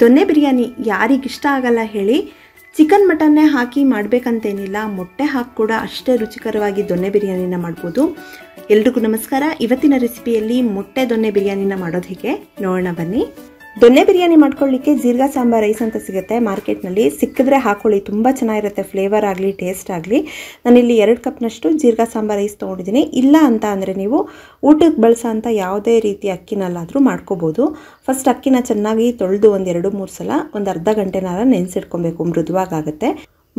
ದೊನ್ನೆ ಬಿರಿಯಾನಿ ಯಾರಿಗಿಷ್ಟ ಆಗಲ್ಲ ಹೇಳಿ ಚಿಕನ್ ಮಟನ್ನೇ ಹಾಕಿ ಮಾಡಬೇಕಂತೇನಿಲ್ಲ ಮೊಟ್ಟೆ ಹಾಕಿ ಕೂಡ ಅಷ್ಟೇ ರುಚಿಕರವಾಗಿ ದೊನ್ನೆ ಬಿರಿಯಾನಿನ ಮಾಡ್ಬೋದು ಎಲ್ರಿಗೂ ನಮಸ್ಕಾರ ಇವತ್ತಿನ ರೆಸಿಪಿಯಲ್ಲಿ ಮೊಟ್ಟೆ ದೊನ್ನೆ ಬಿರಿಯಾನಿನ ಮಾಡೋದು ಹೇಗೆ ನೋಡೋಣ ಬನ್ನಿ ದೊನ್ನೆ ಬಿರಿಯಾನಿ ಮಾಡ್ಕೊಳ್ಳಿಕ್ಕೆ ಜೀರ್ಗಾ ಸಾಂಬಾರ್ ರೈಸ್ ಅಂತ ಸಿಗುತ್ತೆ ಮಾರ್ಕೆಟ್ನಲ್ಲಿ ಸಿಕ್ಕಿದ್ರೆ ಹಾಕೊಳ್ಳಿ ತುಂಬ ಚೆನ್ನಾಗಿರುತ್ತೆ ಫ್ಲೇವರ್ ಆಗಲಿ ಟೇಸ್ಟ್ ಆಗಲಿ ನಾನಿಲ್ಲಿ ಎರಡು ಕಪ್ನಷ್ಟು ಜೀರ್ಗಾ ಸಾಂಬಾರ್ ರೈಸ್ ತೊಗೊಂಡಿದ್ದೀನಿ ಇಲ್ಲ ಅಂತ ಅಂದರೆ ನೀವು ಊಟಕ್ಕೆ ಬಳಸೋ ಅಂತ ಯಾವುದೇ ರೀತಿ ಅಕ್ಕಿನಲ್ಲಾದರೂ ಮಾಡ್ಕೋಬೋದು ಫಸ್ಟ್ ಅಕ್ಕಿನ ಚೆನ್ನಾಗಿ ತೊಳೆದು ಒಂದು ಮೂರು ಸಲ ಒಂದು ಅರ್ಧ ಗಂಟೆನಾರ ನೆನೆಸಿಟ್ಕೊಬೇಕು ಮೃದುವಾಗುತ್ತೆ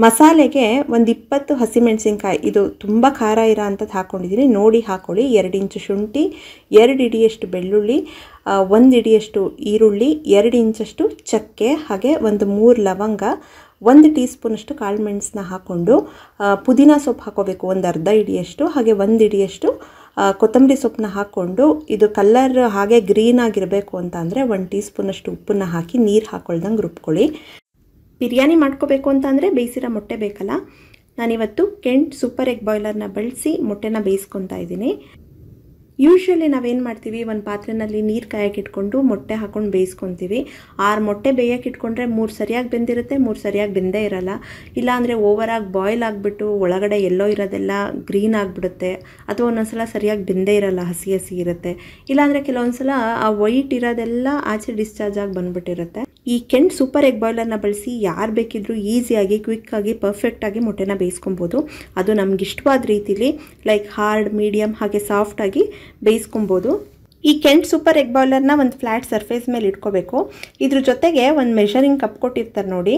ಮಸಾಲೆಗೆ ಒಂದು ಇಪ್ಪತ್ತು ಹಸಿಮೆಣಸಿನ್ಕಾಯಿ ಇದು ತುಂಬ ಖಾರ ಇರೋ ಅಂಥದ್ದು ಹಾಕ್ಕೊಂಡಿದ್ದೀನಿ ನೋಡಿ ಹಾಕ್ಕೊಳ್ಳಿ ಎರಡು ಇಂಚು ಶುಂಠಿ ಎರಡು ಇಡಿಯಷ್ಟು ಬೆಳ್ಳುಳ್ಳಿ ಒಂದು ಇಡಿಯಷ್ಟು ಈರುಳ್ಳಿ ಎರಡು ಇಂಚಷ್ಟು ಚಕ್ಕೆ ಹಾಗೆ ಒಂದು ಮೂರು ಲವಂಗ ಒಂದು ಟೀ ಸ್ಪೂನಷ್ಟು ಕಾಳು ಮೆಣಸನ್ನ ಹಾಕ್ಕೊಂಡು ಪುದೀನ ಸೊಪ್ಪು ಹಾಕೋಬೇಕು ಒಂದು ಅರ್ಧ ಇಡಿಯಷ್ಟು ಹಾಗೆ ಒಂದು ಇಡಿಯಷ್ಟು ಕೊತ್ತಂಬರಿ ಸೊಪ್ಪನ್ನ ಹಾಕ್ಕೊಂಡು ಇದು ಕಲರ್ ಹಾಗೆ ಗ್ರೀನ್ ಆಗಿರಬೇಕು ಅಂತ ಅಂದರೆ ಒಂದು ಟೀ ಸ್ಪೂನಷ್ಟು ಉಪ್ಪನ್ನು ಹಾಕಿ ನೀರು ಹಾಕ್ಕೊಳ್ದಂಗೆ ರುಬ್ಕೊಳ್ಳಿ ಬಿರಿಯಾನಿ ಮಾಡ್ಕೋಬೇಕು ಅಂತ ಅಂದರೆ ಬೇಯಿಸಿರೋ ಮೊಟ್ಟೆ ಬೇಕಲ್ಲ ನಾನಿವತ್ತು ಕೆಂಟ್ ಸೂಪರ್ ಎಗ್ ಬಾಯ್ಲರ್ನ ಬಳಸಿ ಮೊಟ್ಟೆನ ಬೇಯಿಸ್ಕೊತಾ ಇದ್ದೀನಿ ಯೂಶ್ವಲಿ ನಾವೇನು ಮಾಡ್ತೀವಿ ಒಂದು ಪಾತ್ರೆನಲ್ಲಿ ನೀರು ಕಾಯಕ್ಕೆ ಇಟ್ಕೊಂಡು ಮೊಟ್ಟೆ ಹಾಕ್ಕೊಂಡು ಬೇಯಿಸ್ಕೊತೀವಿ ಆರು ಮೊಟ್ಟೆ ಬೇಯಕ್ಕೆ ಇಟ್ಕೊಂಡ್ರೆ ಮೂರು ಸರಿಯಾಗಿ ಬೆಂದಿರುತ್ತೆ ಮೂರು ಸರಿಯಾಗಿ ಬೆಂದೇ ಇರೋಲ್ಲ ಇಲ್ಲಾಂದರೆ ಓವರಾಗಿ ಬಾಯ್ಲ್ ಆಗಿಬಿಟ್ಟು ಒಳಗಡೆ ಎಲ್ಲೋ ಇರೋದೆಲ್ಲ ಗ್ರೀನ್ ಆಗಿಬಿಡುತ್ತೆ ಅಥವಾ ಒಂದೊಂದ್ಸಲ ಸರಿಯಾಗಿ ಬೆಂದೇ ಇರೋಲ್ಲ ಹಸಿ ಹಸಿ ಇರುತ್ತೆ ಇಲ್ಲಾಂದರೆ ಕೆಲವೊಂದ್ಸಲ ಆ ವೈಟ್ ಇರೋದೆಲ್ಲ ಆಚೆ ಡಿಸ್ಚಾರ್ಜ್ ಆಗಿ ಬಂದ್ಬಿಟ್ಟಿರುತ್ತೆ ಈ ಕೆಂಡ್ ಸೂಪರ್ ಎಗ್ ಬಾಯ್ಲರ್ನ ಬಳಸಿ ಯಾರು ಬೇಕಿದ್ರೂ ಈಸಿಯಾಗಿ ಕ್ವಿಕ್ಕಾಗಿ ಪರ್ಫೆಕ್ಟಾಗಿ ಮೊಟ್ಟೆನ ಬೇಯಿಸ್ಕೊಬೋದು ಅದು ನಮ್ಗೆ ಇಷ್ಟವಾದ ರೀತಿಲಿ ಲೈಕ್ ಹಾರ್ಡ್ ಮೀಡಿಯಮ್ ಹಾಗೆ ಸಾಫ್ಟಾಗಿ ಬೇಯಿಸ್ಕೊಬೋದು ಈ ಕೆಂಟ್ ಸೂಪರ್ ಎಗ್ ಬಾಯ್ಲರ್ನ ಒಂದು ಫ್ಲ್ಯಾಟ್ ಸರ್ಫೇಸ್ ಮೇಲೆ ಇಟ್ಕೋಬೇಕು ಇದ್ರ ಜೊತೆಗೆ ಒಂದು ಮೆಷರಿಂಗ್ ಕಪ್ ಕೊಟ್ಟಿರ್ತಾರೆ ನೋಡಿ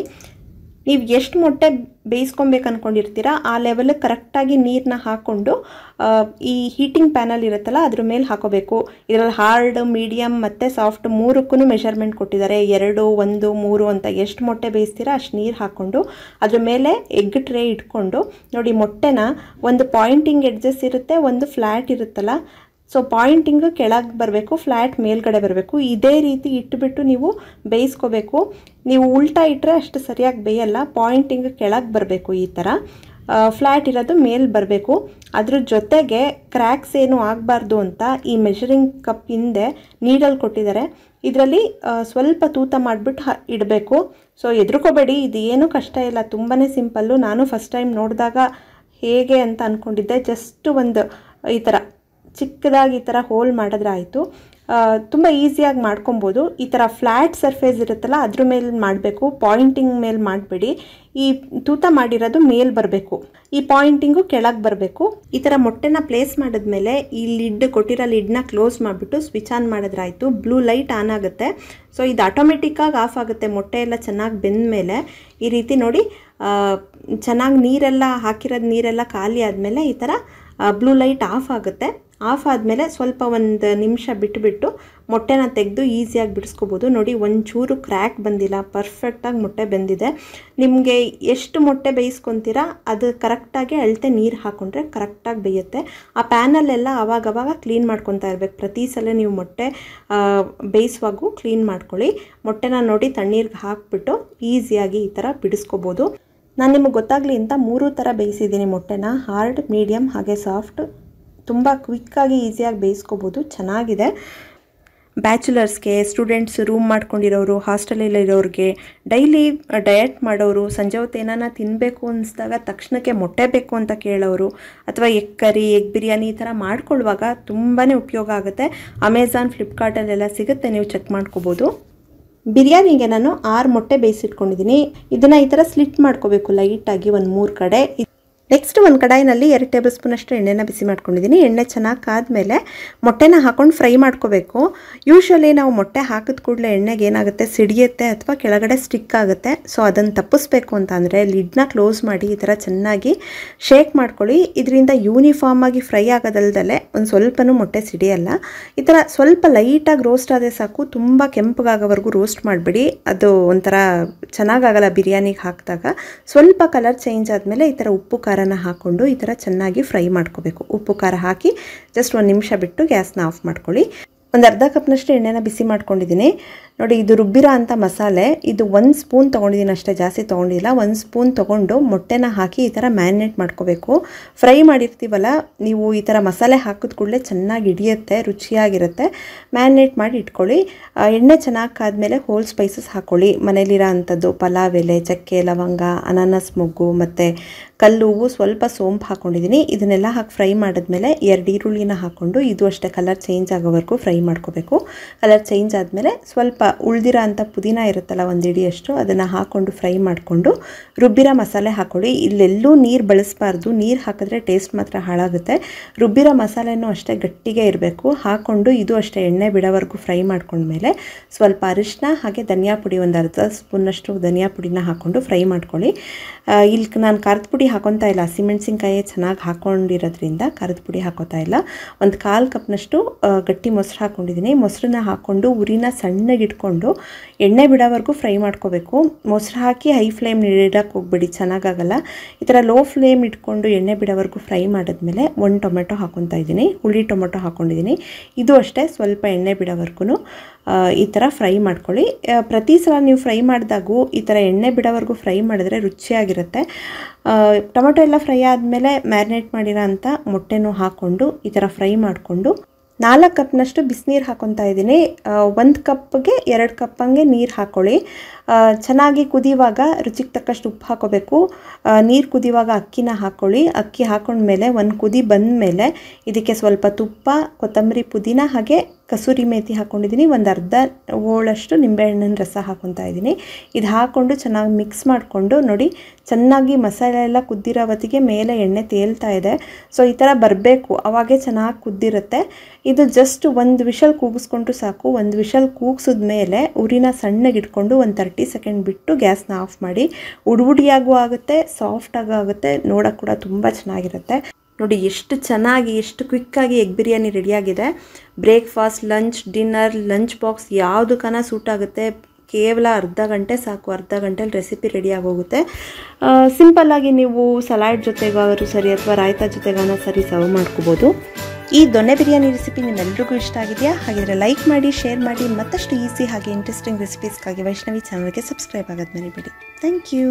ನೀವು ಎಷ್ಟು ಮೊಟ್ಟೆ ಬೇಯಿಸ್ಕೊಬೇಕು ಅಂದ್ಕೊಂಡಿರ್ತೀರ ಆ ಲೆವೆಲಿಗೆ ಕರೆಕ್ಟಾಗಿ ನೀರನ್ನ ಹಾಕ್ಕೊಂಡು ಈ ಹೀಟಿಂಗ್ ಪ್ಯಾನಲ್ ಇರುತ್ತಲ್ಲ ಅದ್ರ ಮೇಲೆ ಹಾಕೋಬೇಕು ಇದರಲ್ಲಿ ಹಾರ್ಡ್ ಮೀಡಿಯಮ್ ಮತ್ತು ಸಾಫ್ಟ್ ಮೂರಕ್ಕೂ ಮೆಷರ್ಮೆಂಟ್ ಕೊಟ್ಟಿದ್ದಾರೆ ಎರಡು ಒಂದು ಮೂರು ಅಂತ ಎಷ್ಟು ಮೊಟ್ಟೆ ಬೇಯಿಸ್ತೀರಾ ಅಷ್ಟು ನೀರು ಹಾಕ್ಕೊಂಡು ಅದ್ರ ಮೇಲೆ ಎಗ್ ಟ್ರೇ ಇಟ್ಕೊಂಡು ನೋಡಿ ಮೊಟ್ಟೆನ ಒಂದು ಪಾಯಿಂಟಿಂಗ್ ಎಡ್ಜಸ್ ಇರುತ್ತೆ ಒಂದು ಫ್ಲ್ಯಾಟ್ ಇರುತ್ತಲ್ಲ ಸೊ ಪಾಯಿಂಟಿಂಗ್ ಕೆಳಗೆ ಬರಬೇಕು ಫ್ಲ್ಯಾಟ್ ಮೇಲ್ಗಡೆ ಬರಬೇಕು ಇದೇ ರೀತಿ ಇಟ್ಟುಬಿಟ್ಟು ನೀವು ಬೇಯಿಸ್ಕೋಬೇಕು ನೀವು ಉಲ್ಟಾ ಇಟ್ಟರೆ ಅಷ್ಟು ಸರಿಯಾಗಿ ಬೇಯಲ್ಲ ಪಾಯಿಂಟಿಂಗ್ ಕೆಳಗೆ ಬರಬೇಕು ಈ ಥರ ಫ್ಲ್ಯಾಟ್ ಇರೋದು ಮೇಲೆ ಬರಬೇಕು ಅದ್ರ ಜೊತೆಗೆ ಕ್ರ್ಯಾಕ್ಸ್ ಏನು ಆಗಬಾರ್ದು ಅಂತ ಈ ಮೆಷರಿಂಗ್ ಕಪ್ ಹಿಂದೆ ನೀಡಲ್ ಕೊಟ್ಟಿದ್ದಾರೆ ಇದರಲ್ಲಿ ಸ್ವಲ್ಪ ತೂತ ಮಾಡಿಬಿಟ್ಟು ಇಡಬೇಕು ಸೊ ಎದುರ್ಕೋಬೇಡಿ ಇದು ಏನು ಕಷ್ಟ ಇಲ್ಲ ತುಂಬಾ ಸಿಂಪಲ್ಲು ನಾನು ಫಸ್ಟ್ ಟೈಮ್ ನೋಡಿದಾಗ ಹೇಗೆ ಅಂತ ಅಂದ್ಕೊಂಡಿದ್ದೆ ಜಸ್ಟ್ ಒಂದು ಈ ಥರ ಚಿಕ್ಕದಾಗಿ ಈ ಥರ ಹೋಲ್ ಮಾಡಿದ್ರೆ ಆಯಿತು ತುಂಬ ಈಸಿಯಾಗಿ ಮಾಡ್ಕೊಬೋದು ಈ ಥರ ಫ್ಲ್ಯಾಟ್ ಸರ್ಫೇಸ್ ಇರುತ್ತಲ್ಲ ಅದ್ರ ಮೇಲೆ ಮಾಡಬೇಕು ಪಾಯಿಂಟಿಂಗ್ ಮೇಲೆ ಮಾಡಬೇಡಿ ಈ ತೂತ ಮಾಡಿರೋದು ಮೇಲೆ ಬರಬೇಕು ಈ ಪಾಯಿಂಟಿಂಗು ಕೆಳಗೆ ಬರಬೇಕು ಈ ಥರ ಮೊಟ್ಟೆನ ಪ್ಲೇಸ್ ಮಾಡಿದ್ಮೇಲೆ ಈ ಲಿಡ್ ಕೊಟ್ಟಿರೋ ಲಿಡ್ನ ಕ್ಲೋಸ್ ಮಾಡಿಬಿಟ್ಟು ಸ್ವಿಚ್ ಆನ್ ಮಾಡಿದ್ರಾಯಿತು ಬ್ಲೂ ಲೈಟ್ ಆನ್ ಆಗುತ್ತೆ ಸೊ ಇದು ಆಟೋಮೆಟಿಕ್ಕಾಗಿ ಆಫ್ ಆಗುತ್ತೆ ಮೊಟ್ಟೆ ಎಲ್ಲ ಚೆನ್ನಾಗಿ ಬೆಂದ ಮೇಲೆ ಈ ರೀತಿ ನೋಡಿ ಚೆನ್ನಾಗಿ ನೀರೆಲ್ಲ ಹಾಕಿರೋದು ನೀರೆಲ್ಲ ಖಾಲಿ ಆದಮೇಲೆ ಈ ಥರ ಬ್ಲೂ ಲೈಟ್ ಆಫ್ ಆಗುತ್ತೆ ಆಫ್ ಆದಮೇಲೆ ಸ್ವಲ್ಪ ಒಂದು ನಿಮಿಷ ಬಿಟ್ಟುಬಿಟ್ಟು ಮೊಟ್ಟೆನ ತೆಗೆದು ಈಸಿಯಾಗಿ ಬಿಡಿಸ್ಕೋಬೋದು ನೋಡಿ ಒಂಚೂರು ಕ್ರ್ಯಾಕ್ ಬಂದಿಲ್ಲ ಪರ್ಫೆಕ್ಟಾಗಿ ಮೊಟ್ಟೆ ಬೆಂದಿದೆ ನಿಮಗೆ ಎಷ್ಟು ಮೊಟ್ಟೆ ಬೇಯಿಸ್ಕೊತೀರಾ ಅದು ಕರೆಕ್ಟಾಗಿ ಅಳತೆ ನೀರು ಹಾಕ್ಕೊಂಡ್ರೆ ಕರೆಕ್ಟಾಗಿ ಬೇಯುತ್ತೆ ಆ ಪ್ಯಾನಲ್ಲೆಲ್ಲ ಆವಾಗವಾಗ ಕ್ಲೀನ್ ಮಾಡ್ಕೊತಾ ಇರಬೇಕು ಪ್ರತಿ ಸಲ ನೀವು ಮೊಟ್ಟೆ ಬೇಯಿಸುವಾಗೂ ಕ್ಲೀನ್ ಮಾಡ್ಕೊಳ್ಳಿ ಮೊಟ್ಟೆನ ನೋಡಿ ತಣ್ಣೀರಿಗೆ ಹಾಕ್ಬಿಟ್ಟು ಈಸಿಯಾಗಿ ಈ ಥರ ಬಿಡಿಸ್ಕೋಬೋದು ನಾನು ನಿಮಗೆ ಗೊತ್ತಾಗಲಿ ಅಂತ ಮೂರು ಥರ ಬೇಯಿಸಿದ್ದೀನಿ ಮೊಟ್ಟೆನ ಹಾರ್ಡ್ ಮೀಡಿಯಮ್ ಹಾಗೆ ಸಾಫ್ಟ್ ತುಂಬ ಕ್ವಿಕ್ಕಾಗಿ ಈಸಿಯಾಗಿ ಬೇಯಿಸ್ಕೋಬೋದು ಚೆನ್ನಾಗಿದೆ ಬ್ಯಾಚುಲರ್ಸ್ಗೆ ಸ್ಟೂಡೆಂಟ್ಸ್ ರೂಮ್ ಮಾಡ್ಕೊಂಡಿರೋರು ಹಾಸ್ಟೆಲಲ್ಲಿರೋರಿಗೆ ಡೈಲಿ ಡಯಟ್ ಮಾಡೋರು ಸಂಜೆ ಹೊತ್ತು ಏನಾನ ತಿನ್ನಬೇಕು ಅನಿಸಿದಾಗ ತಕ್ಷಣಕ್ಕೆ ಮೊಟ್ಟೆ ಬೇಕು ಅಂತ ಕೇಳೋರು ಅಥವಾ ಎಗ್ ಕರಿ ಎಗ್ ಬಿರಿಯಾನಿ ಈ ಥರ ಮಾಡ್ಕೊಳ್ಳುವಾಗ ತುಂಬಾ ಉಪಯೋಗ ಆಗುತ್ತೆ ಅಮೆಝಾನ್ ಫ್ಲಿಪ್ಕಾರ್ಟಲ್ಲೆಲ್ಲ ಸಿಗುತ್ತೆ ನೀವು ಚೆಕ್ ಮಾಡ್ಕೋಬೋದು ಬಿರಿಯಾನಿಗೆ ನಾನು ಆರು ಮೊಟ್ಟೆ ಬೇಯಿಸಿಟ್ಕೊಂಡಿದ್ದೀನಿ ಇದನ್ನು ಈ ಥರ ಸ್ಲಿಟ್ ಮಾಡ್ಕೋಬೇಕು ಲೈಟಾಗಿ ಒಂದು ಮೂರು ಕಡೆ ನೆಕ್ಸ್ಟ್ ಒಂದು ಕಡಾಯಿನಲ್ಲಿ ಎರಡು ಟೇಬಲ್ ಸ್ಪೂನಷ್ಟು ಎಣ್ಣೆನ ಬಿಸಿ ಮಾಡ್ಕೊಂಡಿದ್ದೀನಿ ಎಣ್ಣೆ ಚೆನ್ನಾಗಿ ಕಾದಮೇಲೆ ಮೊಟ್ಟೆನ ಹಾಕೊಂಡು ಫ್ರೈ ಮಾಡ್ಕೋಬೇಕು ಯೂಶ್ವಲಿ ನಾವು ಮೊಟ್ಟೆ ಹಾಕಿದ ಕೂಡಲೇ ಎಣ್ಣೆಗೆ ಏನಾಗುತ್ತೆ ಸಿಡಿಯುತ್ತೆ ಅಥವಾ ಕೆಳಗಡೆ ಸ್ಟಿಕ್ ಆಗುತ್ತೆ ಸೊ ಅದನ್ನು ತಪ್ಪಿಸ್ಬೇಕು ಅಂತ ಅಂದರೆ ಲಿಡ್ನ ಕ್ಲೋಸ್ ಮಾಡಿ ಈ ಥರ ಚೆನ್ನಾಗಿ ಶೇಕ್ ಮಾಡ್ಕೊಳ್ಳಿ ಇದರಿಂದ ಯೂನಿಫಾರ್ಮ್ ಆಗಿ ಫ್ರೈ ಆಗೋದಲ್ದಲೆ ಒಂದು ಸ್ವಲ್ಪನೂ ಮೊಟ್ಟೆ ಸಿಡಿಯಲ್ಲ ಈ ಥರ ಸ್ವಲ್ಪ ಲೈಟಾಗಿ ರೋಸ್ಟ್ ಆದರೆ ಸಾಕು ತುಂಬ ಕೆಂಪಗಾಗೋವರೆಗೂ ರೋಸ್ಟ್ ಮಾಡಿಬಿಡಿ ಅದು ಒಂಥರ ಚೆನ್ನಾಗಾಗಲ್ಲ ಬಿರಿಯಾನಿಗೆ ಹಾಕಿದಾಗ ಸ್ವಲ್ಪ ಕಲರ್ ಚೇಂಜ್ ಆದಮೇಲೆ ಈ ಥರ ಉಪ್ಪು ಖಾರ ಖಾರನ ಹಾಕ್ಕೊಂಡು ಈ ಥರ ಚೆನ್ನಾಗಿ ಫ್ರೈ ಮಾಡ್ಕೋಬೇಕು ಉಪ್ಪು ಖಾರ ಹಾಕಿ ಜಸ್ಟ್ ಒಂದು ನಿಮಿಷ ಬಿಟ್ಟು ಗ್ಯಾಸ್ನ ಆಫ್ ಮಾಡ್ಕೊಳ್ಳಿ ಒಂದು ಅರ್ಧ ಕಪ್ನಷ್ಟು ಎಣ್ಣೆನ ಬಿಸಿ ಮಾಡ್ಕೊಂಡಿದ್ದೀನಿ ನೋಡಿ ಇದು ರುಬ್ಬಿರೋ ಅಂಥ ಮಸಾಲೆ ಇದು ಒಂದು ಸ್ಪೂನ್ ತೊಗೊಂಡಿದ್ದೀನಿ ಅಷ್ಟೇ ಜಾಸ್ತಿ ತೊಗೊಂಡಿಲ್ಲ ಒಂದು ಸ್ಪೂನ್ ತೊಗೊಂಡು ಮೊಟ್ಟೆನ ಹಾಕಿ ಈ ಥರ ಮ್ಯಾರಿನೇಟ್ ಮಾಡ್ಕೋಬೇಕು ಫ್ರೈ ಮಾಡಿರ್ತೀವಲ್ಲ ನೀವು ಈ ಥರ ಮಸಾಲೆ ಹಾಕಿದ ಕೂಡಲೇ ಚೆನ್ನಾಗಿ ಹಿಡಿಯುತ್ತೆ ರುಚಿಯಾಗಿರುತ್ತೆ ಮ್ಯಾರಿನೇಟ್ ಮಾಡಿ ಇಟ್ಕೊಳ್ಳಿ ಎಣ್ಣೆ ಚೆನ್ನಾಗಿ ಕಾದ್ಮೇಲೆ ಹೋಲ್ ಸ್ಪೈಸಸ್ ಹಾಕ್ಕೊಳ್ಳಿ ಮನೇಲಿರೋ ಅಂಥದ್ದು ಪಲಾವ್ ಎಲೆ ಚಕ್ಕೆ ಲವಂಗ ಅನಾನಸ್ ಮೊಗ್ಗು ಮತ್ತು ಹೂವು ಸ್ವಲ್ಪ ಸೋಂಪು ಹಾಕ್ಕೊಂಡಿದ್ದೀನಿ ಇದನ್ನೆಲ್ಲ ಹಾಕಿ ಫ್ರೈ ಮಾಡಿದ್ಮೇಲೆ ಎರಡು ಈರುಳ್ಳಿನ ಹಾಕ್ಕೊಂಡು ಇದು ಅಷ್ಟೇ ಕಲರ್ ಚೇಂಜ್ ಆಗೋವರೆಗೂ ಫ್ರೈ ಮಾಡ್ಕೋಬೇಕು ಕಲರ್ ಚೇಂಜ್ ಆದಮೇಲೆ ಸ್ವಲ್ಪ ಉಳಿದಿರೋ ಅಂಥ ಪುದೀನ ಇರುತ್ತಲ್ಲ ಒಂದು ಇಡಿಯಷ್ಟು ಅದನ್ನು ಹಾಕ್ಕೊಂಡು ಫ್ರೈ ಮಾಡಿಕೊಂಡು ರುಬ್ಬಿರೋ ಮಸಾಲೆ ಹಾಕೊಳ್ಳಿ ಇಲ್ಲೆಲ್ಲೂ ನೀರು ಬಳಸಬಾರ್ದು ನೀರು ಹಾಕಿದ್ರೆ ಟೇಸ್ಟ್ ಮಾತ್ರ ಹಾಳಾಗುತ್ತೆ ರುಬ್ಬಿರೋ ಮಸಾಲೆನೂ ಅಷ್ಟೇ ಗಟ್ಟಿಗೆ ಇರಬೇಕು ಹಾಕ್ಕೊಂಡು ಇದು ಅಷ್ಟೇ ಎಣ್ಣೆ ಬಿಡೋವರೆಗೂ ಫ್ರೈ ಮಾಡ್ಕೊಂಡ್ಮೇಲೆ ಸ್ವಲ್ಪ ಅರಿಶಿನ ಹಾಗೆ ಧನಿಯಾ ಪುಡಿ ಒಂದು ಅರ್ಧ ಸ್ಪೂನಷ್ಟು ಧನಿಯಾ ಪುಡಿನ ಹಾಕ್ಕೊಂಡು ಫ್ರೈ ಮಾಡ್ಕೊಳ್ಳಿ ಇಲ್ಲಿ ನಾನು ಖಾರದ ಪುಡಿ ಹಾಕೊತಾ ಇಲ್ಲ ಹಸಿಮೆಣ್ಸಿನ್ಕಾಯಿ ಚೆನ್ನಾಗಿ ಹಾಕ್ಕೊಂಡಿರೋದ್ರಿಂದ ಖಾರದ ಪುಡಿ ಹಾಕೋತಾ ಇಲ್ಲ ಒಂದು ಕಾಲು ಕಪ್ನಷ್ಟು ಗಟ್ಟಿ ಮೊಸರು ಹಾಕ್ಕೊಂಡಿದ್ದೀನಿ ಮೊಸರನ್ನ ಹಾಕ್ಕೊಂಡು ಉರಿನ ಸಣ್ಣಗೆ ಇಟ್ಕೊಂಡು ಎಣ್ಣೆ ಬಿಡೋವರೆಗೂ ಫ್ರೈ ಮಾಡ್ಕೋಬೇಕು ಮೊಸರು ಹಾಕಿ ಹೈ ಫ್ಲೇಮ್ ಇಡಕ್ಕೆ ಹೋಗ್ಬಿಡಿ ಚೆನ್ನಾಗಾಗಲ್ಲ ಈ ಥರ ಲೋ ಫ್ಲೇಮ್ ಇಟ್ಕೊಂಡು ಎಣ್ಣೆ ಬಿಡೋವರೆಗೂ ಫ್ರೈ ಮಾಡಿದ್ಮೇಲೆ ಒಂದು ಟೊಮೆಟೊ ಹಾಕೊತಾ ಇದ್ದೀನಿ ಹುಳಿ ಟೊಮೆಟೊ ಹಾಕ್ಕೊಂಡಿದ್ದೀನಿ ಇದು ಅಷ್ಟೇ ಸ್ವಲ್ಪ ಎಣ್ಣೆ ಬಿಡೋವರೆಗೂ ಈ ಥರ ಫ್ರೈ ಮಾಡ್ಕೊಳ್ಳಿ ಪ್ರತಿ ಸಲ ನೀವು ಫ್ರೈ ಮಾಡಿದಾಗೂ ಈ ಥರ ಎಣ್ಣೆ ಬಿಡೋವರೆಗೂ ಫ್ರೈ ಮಾಡಿದ್ರೆ ರುಚಿಯಾಗಿರುತ್ತೆ ಟೊಮೆಟೊ ಎಲ್ಲ ಫ್ರೈ ಆದಮೇಲೆ ಮ್ಯಾರಿನೇಟ್ ಮಾಡಿರೋ ಅಂಥ ಮೊಟ್ಟೆನೂ ಹಾಕ್ಕೊಂಡು ಈ ಥರ ಫ್ರೈ ಮಾಡಿಕೊಂಡು ನಾಲ್ಕು ಕಪ್ನಷ್ಟು ಬಿಸಿನೀರು ಹಾಕೊತಾ ಇದ್ದೀನಿ ಒಂದು ಕಪ್ಗೆ ಎರಡು ಕಪ್ಪಂಗೆ ನೀರು ಹಾಕ್ಕೊಳ್ಳಿ ಚೆನ್ನಾಗಿ ಕುದಿಯುವಾಗ ರುಚಿಗೆ ತಕ್ಕಷ್ಟು ಉಪ್ಪು ಹಾಕೋಬೇಕು ನೀರು ಕುದಿಯುವಾಗ ಅಕ್ಕಿನ ಹಾಕ್ಕೊಳ್ಳಿ ಅಕ್ಕಿ ಹಾಕೊಂಡ್ಮೇಲೆ ಒಂದು ಕುದಿ ಬಂದಮೇಲೆ ಇದಕ್ಕೆ ಸ್ವಲ್ಪ ತುಪ್ಪ ಕೊತ್ತಂಬರಿ ಪುದೀನ ಹಾಗೆ ಕಸೂರಿ ಮೇಥಿ ಹಾಕ್ಕೊಂಡಿದ್ದೀನಿ ಒಂದು ಅರ್ಧ ಓಳಷ್ಟು ನಿಂಬೆಹಣ್ಣಿನ ರಸ ಹಾಕ್ಕೊತಾ ಇದ್ದೀನಿ ಇದು ಹಾಕ್ಕೊಂಡು ಚೆನ್ನಾಗಿ ಮಿಕ್ಸ್ ಮಾಡಿಕೊಂಡು ನೋಡಿ ಚೆನ್ನಾಗಿ ಮಸಾಲೆ ಎಲ್ಲ ಕುದ್ದಿರೋ ಹೊತ್ತಿಗೆ ಮೇಲೆ ಎಣ್ಣೆ ತೇಲ್ತಾ ಇದೆ ಸೊ ಈ ಥರ ಬರಬೇಕು ಅವಾಗೆ ಚೆನ್ನಾಗಿ ಕುದ್ದಿರುತ್ತೆ ಇದು ಜಸ್ಟ್ ಒಂದು ವಿಷಲ್ ಕೂಗಿಸ್ಕೊಂಡ್ರು ಸಾಕು ಒಂದು ವಿಷಲ್ ಕೂಗಿಸಿದ ಮೇಲೆ ಉರಿನ ಇಟ್ಕೊಂಡು ಒಂದು ತರ್ಟಿ ಸೆಕೆಂಡ್ ಬಿಟ್ಟು ಗ್ಯಾಸ್ನ ಆಫ್ ಮಾಡಿ ಉಡುಬುಡಿಯಾಗೂ ಆಗುತ್ತೆ ಸಾಫ್ಟಾಗೂ ಆಗುತ್ತೆ ನೋಡೋಕೆ ಕೂಡ ತುಂಬ ಚೆನ್ನಾಗಿರುತ್ತೆ ನೋಡಿ ಎಷ್ಟು ಚೆನ್ನಾಗಿ ಎಷ್ಟು ಕ್ವಿಕ್ಕಾಗಿ ಎಗ್ ಬಿರಿಯಾನಿ ರೆಡಿಯಾಗಿದೆ breakfast lunch dinner lunch box ಯಾವುದಕ್ಕನ ಸೂಟ್ ಆಗುತ್ತೆ ಕೇವಲ ಅರ್ಧ ಗಂಟೆ ಸಾಕು ಅರ್ಧ ಗಂಟೆಲಿ ರೆಸಿಪಿ ರೆಡಿಯಾಗಿ ಹೋಗುತ್ತೆ ಸಿಂಪಲ್ಲಾಗಿ ನೀವು ಸಲಾಡ್ ಜೊತೆಗಾದರೂ ಸರಿ ಅಥವಾ ರಾಯ್ತಾ ಜೊತೆಗಾನ ಸರಿ ಸರ್ವ್ ಮಾಡ್ಕೋಬೋದು ಈ ದೊನ್ನೆ ಬಿರಿಯಾನಿ ರೆಸಿಪಿ ನಿಮ್ಮೆಲ್ಲರಿಗೂ ಇಷ್ಟ ಆಗಿದೆಯಾ ಹಾಗಿದ್ರೆ ಲೈಕ್ ಮಾಡಿ ಶೇರ್ ಮಾಡಿ ಮತ್ತಷ್ಟು ಈಸಿ ಹಾಗೆ ಇಂಟ್ರೆಸ್ಟಿಂಗ್ ರೆಸಿಪೀಸ್ಗಾಗಿ ವೈಷ್ಣವಿ ಚಾನಲ್ಗೆ ಸಬ್ಸ್ಕ್ರೈಬ್ ಆಗೋದು ಮರಿಬೇಡಿ ಥ್ಯಾಂಕ್ ಯು